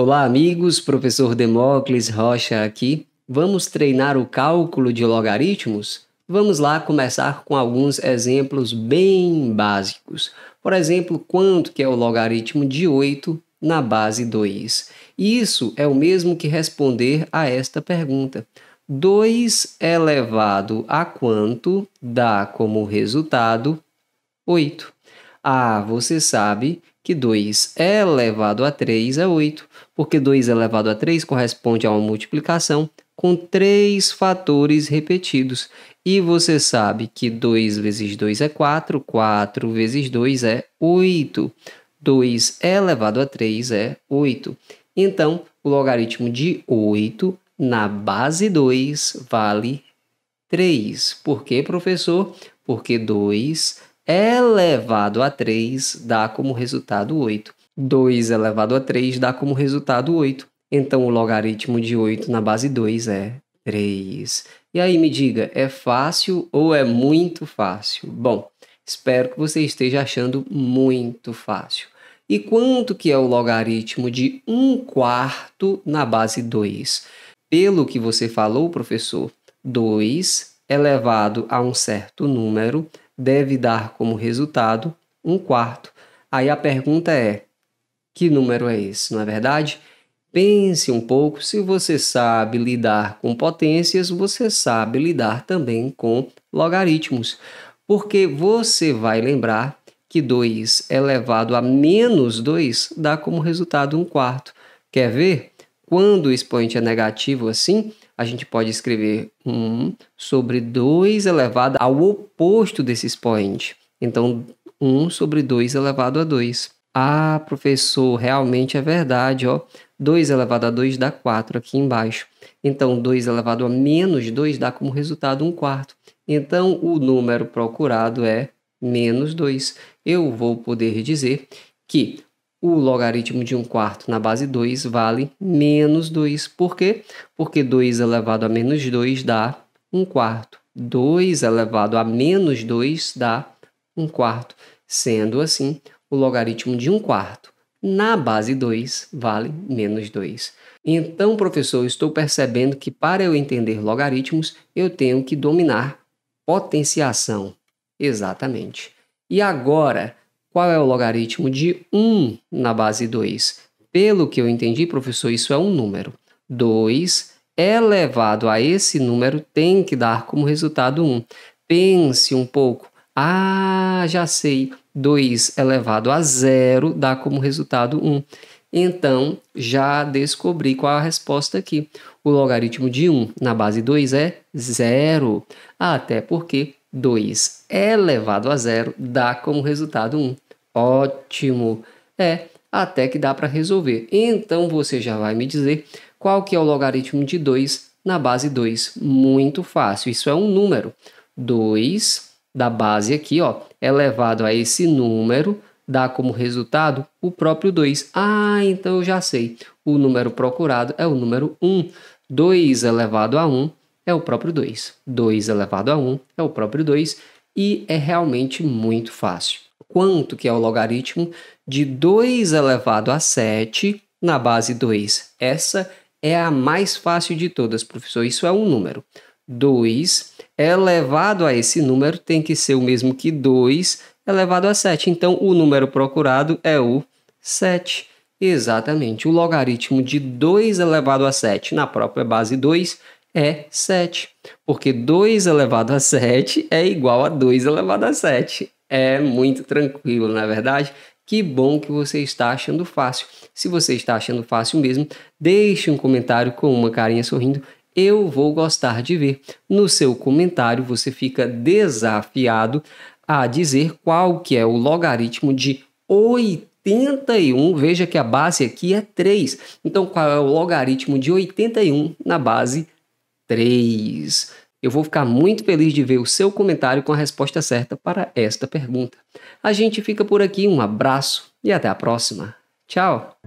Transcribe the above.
Olá, amigos. Professor Demócles Rocha aqui. Vamos treinar o cálculo de logaritmos? Vamos lá começar com alguns exemplos bem básicos. Por exemplo, quanto que é o logaritmo de 8 na base 2? Isso é o mesmo que responder a esta pergunta. 2 elevado a quanto dá como resultado 8. Ah, você sabe que 2 é elevado a 3 é 8, porque 2 elevado a 3 corresponde a uma multiplicação com três fatores repetidos. E você sabe que 2 vezes 2 é 4, 4 vezes 2 é 8. 2 elevado a 3 é 8. Então, o logaritmo de 8 na base 2 vale 3. Por quê, professor? Porque 2 elevado é a 3 dá como resultado 8. 2 elevado é a 3 dá como resultado 8. Então, o logaritmo de 8 na base 2 é 3. E aí, me diga, é fácil ou é muito fácil? Bom, espero que você esteja achando muito fácil. E quanto que é o logaritmo de 1 quarto na base 2? Pelo que você falou, professor, 2 elevado é a um certo número deve dar como resultado um quarto. Aí a pergunta é: que número é esse, não é verdade? Pense um pouco, se você sabe lidar com potências, você sabe lidar também com logaritmos, porque você vai lembrar que 2 elevado a menos 2 dá como resultado um quarto. Quer ver? Quando o expoente é negativo assim, a gente pode escrever 1 sobre 2 elevado ao oposto desse expoente. Então, 1 sobre 2 elevado a 2. Ah, professor, realmente é verdade, ó. 2 elevado a 2 dá 4 aqui embaixo. Então, 2 elevado a menos 2 dá como resultado 1 quarto. Então, o número procurado é menos 2. Eu vou poder dizer que o logaritmo de 1 quarto na base 2 vale menos 2. Por quê? Porque 2 elevado a menos 2 dá 1 quarto. 2 elevado a menos 2 dá 1 quarto. Sendo assim, o logaritmo de 1 quarto na base 2 vale menos 2. Então, professor, estou percebendo que para eu entender logaritmos, eu tenho que dominar potenciação. Exatamente. E agora, qual é o logaritmo de 1 na base 2? Pelo que eu entendi, professor, isso é um número. 2 elevado a esse número tem que dar como resultado 1. Pense um pouco. Ah, já sei. 2 elevado a zero dá como resultado 1. Então, já descobri qual a resposta aqui. O logaritmo de 1 na base 2 é zero. Até porque 2 elevado a zero dá como resultado 1. Ótimo. É, até que dá para resolver. Então você já vai me dizer qual que é o logaritmo de 2 na base 2. Muito fácil, isso é um número. 2 da base aqui, ó, elevado a esse número, dá como resultado o próprio 2. Ah, então eu já sei. O número procurado é o número 1. 2 elevado a 1 é o próprio 2. 2 elevado a 1 é o próprio 2 e é realmente muito fácil quanto que é o logaritmo de 2 elevado a 7 na base 2. Essa é a mais fácil de todas, professor. Isso é um número. 2 elevado a esse número tem que ser o mesmo que 2 elevado a 7. Então, o número procurado é o 7. Exatamente. O logaritmo de 2 elevado a 7 na própria base 2 é 7, porque 2 elevado a 7 é igual a 2 elevado a 7 é muito tranquilo, na é verdade. Que bom que você está achando fácil. Se você está achando fácil mesmo, deixe um comentário com uma carinha sorrindo. Eu vou gostar de ver. No seu comentário você fica desafiado a dizer qual que é o logaritmo de 81. Veja que a base aqui é 3. Então qual é o logaritmo de 81 na base 3? Eu vou ficar muito feliz de ver o seu comentário com a resposta certa para esta pergunta. A gente fica por aqui, um abraço e até a próxima. Tchau!